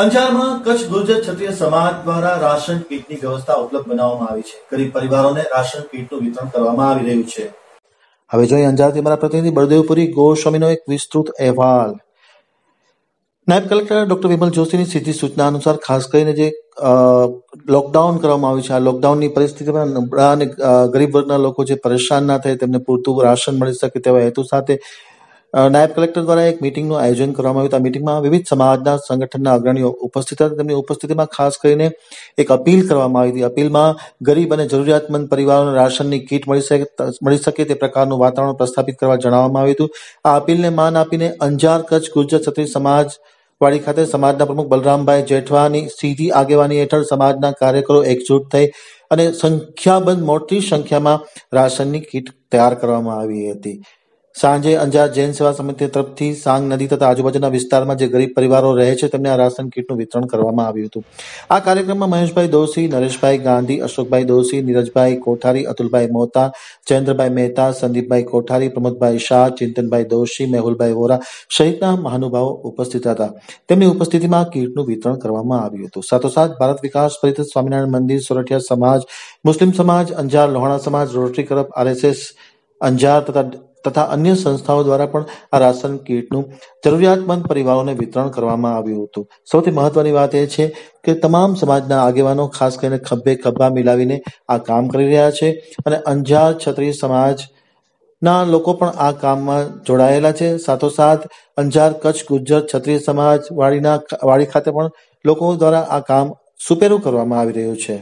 અંજારમાં કચ્છ ગુર્જર ક્ષત્રિય સમાજ દ્વારા રાશન કીટની વ્યવસ્થા ઉપલબ્ધ બનાવવામાં આવી છે ગરીબ પરિવારોને રાશન કીટનું વિતરણ કરવામાં આવી રહ્યું છે હવે જોઈએ અંજારથી અમારા પ્રતિનિધિ બળદેવપુરી ગોસ્વામીનો એક વિસ્તૃત અહેવાલ નાયબ કલેક્ટર ડોક્ટર વિમલ જોશીની સીધી સૂચના અનુસાર ખાસ કરીને જે લોકડાઉન કરવામાં આવ્યું છે આ લોકડાઉનની પરિસ્થિતિમાં નબળા અને ગરીબ વર્ગના લોકો જે પરેશાન ના થાય તેમને પૂરતું રાશન મળી શકે તેવા હેતુ સાથે નાયબ કલેક્ટર દ્વારા એક મીટિંગનું આયોજન કરવામાં આવ્યું આ મિટિંગમાં વિવિધ સમાજના સંગઠનના અગ્રણીઓ ઉપસ્થિત હતા તેમની ઉપસ્થિતિમાં ખાસ કરીને એક અપીલ કરવામાં આવી હતી અપીલમાં ગરીબ અને જરૂરિયાતમંદ પરિવારોને રાશનની કીટ મળી શકે મળી શકે તે પ્રકારનું વાતાવરણ પ્રસ્થાપિત કરવા જણાવવામાં આવ્યું હતું આ અપીલને માન આપીને અંજાર કચ્છ ગુજરાત ક્ષત્રિય સમાજ વાડી ખાતે સમાજના પ્રમુખ બલરામભાઈ જેઠવાની સીધી આગેવાની હેઠળ સમાજના કાર્યકરો એકજૂટ થઈ અને સંખ્યાબંધ મોટી સંખ્યામાં રાશનની કીટ તૈયાર કરવામાં આવી હતી સાંજે અંજાર જૈન સેવા સમિતિ તરફથી સાંગ નદી તથા આજુબાજુના વિસ્તારમાં જે ગરીબ પરિવારો રહે છે તેમને આ રાશન કીટનું વિતરણ કરવામાં આવ્યું હતું આ કાર્યક્રમમાં મહેશભાઈ દોશી નરેશભાઈ ગાંધી અશોકભાઈ દોશી નીરજભાઈ કોઠારી અતુલભાઈ મોતા જયેન્દ્રભાઈ મહેતા સંદીપભાઈ કોઠારી પ્રમોદભાઈ શાહ ચિંતનભાઈ દોશી મેહુલભાઈ વોરા સહિતના મહાનુભાવો ઉપસ્થિત હતા તેમની ઉપસ્થિતિમાં કીટનું વિતરણ કરવામાં આવ્યું હતું સાથોસાથ ભારત વિકાસ પરિષદ સ્વામિનારાયણ મંદિર સોરઠિયા સમાજ મુસ્લિમ સમાજ અંજાર લોહાણા સમાજ રોટરી કરપ આરએસએસ અંજાર તથા તથા અન્ય સંસ્થાઓ દ્વારા પણ આ રાશન કીટનું જરૂરિયાતમંદ પરિવારોને વિતરણ કરવામાં આવ્યું હતું સૌથી મહત્વની વાત એ છે કે તમામ સમાજના આગેવાનો ખાસ કરીને ખભે ખભા મિલાવીને આ કામ કરી રહ્યા છે અને અંજાર છત્રી સમાજ ના લોકો પણ આ કામમાં જોડાયેલા છે સાથોસાથ અંજાર કચ્છ ગુજ્જર છત્રી સમાજ વાડીના વાડી ખાતે પણ લોકો દ્વારા આ કામ સુપેરું કરવામાં આવી રહ્યું છે